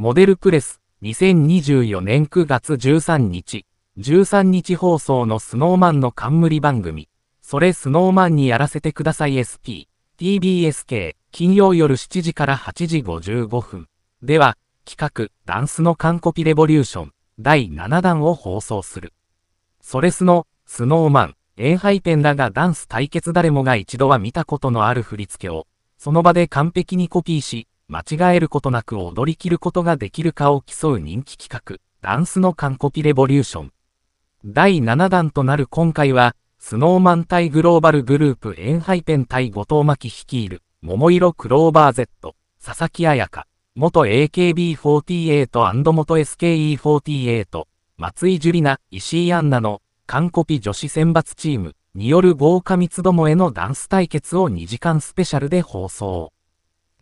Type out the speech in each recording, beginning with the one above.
モデルプレス、2024年9月13日、13日放送のスノーマンの冠番組、それスノーマンにやらせてください SP、TBSK、金曜夜7時から8時55分。では、企画、ダンスの完コピレボリューション、第7弾を放送する。それスの、スノーマン、エンハイペンらがダンス対決誰もが一度は見たことのある振り付けを、その場で完璧にコピーし、間違えることなく踊り切ることができるかを競う人気企画、ダンスの完コピレボリューション。第7弾となる今回は、スノーマン対グローバルグループエンハイペン対後藤真希率いる、桃色クローバー Z、佐々木彩香、元 AKB48& 元 SKE48、松井樹里奈、石井杏奈の、完コピ女子選抜チームによる豪華三つどもえのダンス対決を2時間スペシャルで放送。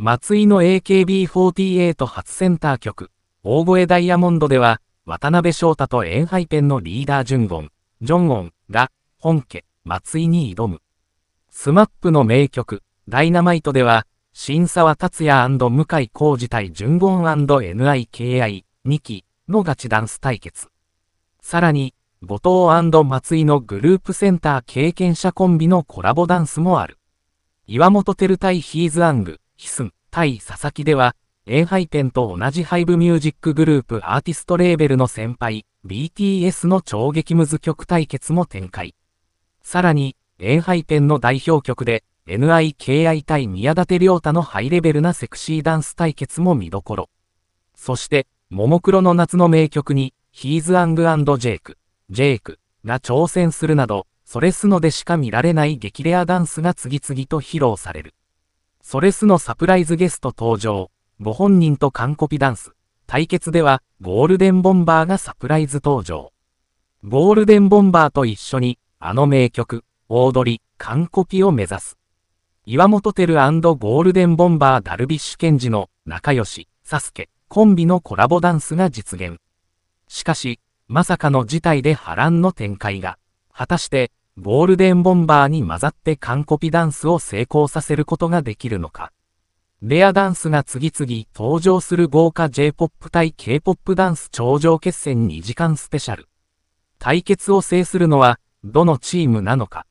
松井の AKB48 初センター曲、大声ダイヤモンドでは、渡辺翔太とエンハイペンのリーダージュンゴン、ジョンゴンが、本家、松井に挑む。スマップの名曲、ダイナマイトでは、新沢達也向井浩二対ジュンゴン &NIKI、二期のガチダンス対決。さらに、後藤松井のグループセンター経験者コンビのコラボダンスもある。岩本照対ヒーズアング、ヒスン、対佐々木では、エンハイテンと同じハイブミュージックグループアーティストレーベルの先輩、BTS の超激ムズ曲対決も展開。さらに、エンハイテンの代表曲で、NIKI 対宮舘良太のハイレベルなセクシーダンス対決も見どころ。そして、ももクロの夏の名曲に、ヒーズアングジェイク、ジェイクが挑戦するなど、それすのでしか見られない激レアダンスが次々と披露される。ソレスのサプライズゲスト登場、ご本人と完コピダンス。対決では、ゴールデンボンバーがサプライズ登場。ゴールデンボンバーと一緒に、あの名曲、大り、完コピを目指す。岩本テルゴールデンボンバーダルビッシュンジの仲良し、サスケ、コンビのコラボダンスが実現。しかし、まさかの事態で波乱の展開が。果たして、ゴールデンボンバーに混ざって完コピダンスを成功させることができるのか。レアダンスが次々登場する豪華 J-POP 対 K-POP ダンス頂上決戦2時間スペシャル。対決を制するのは、どのチームなのか。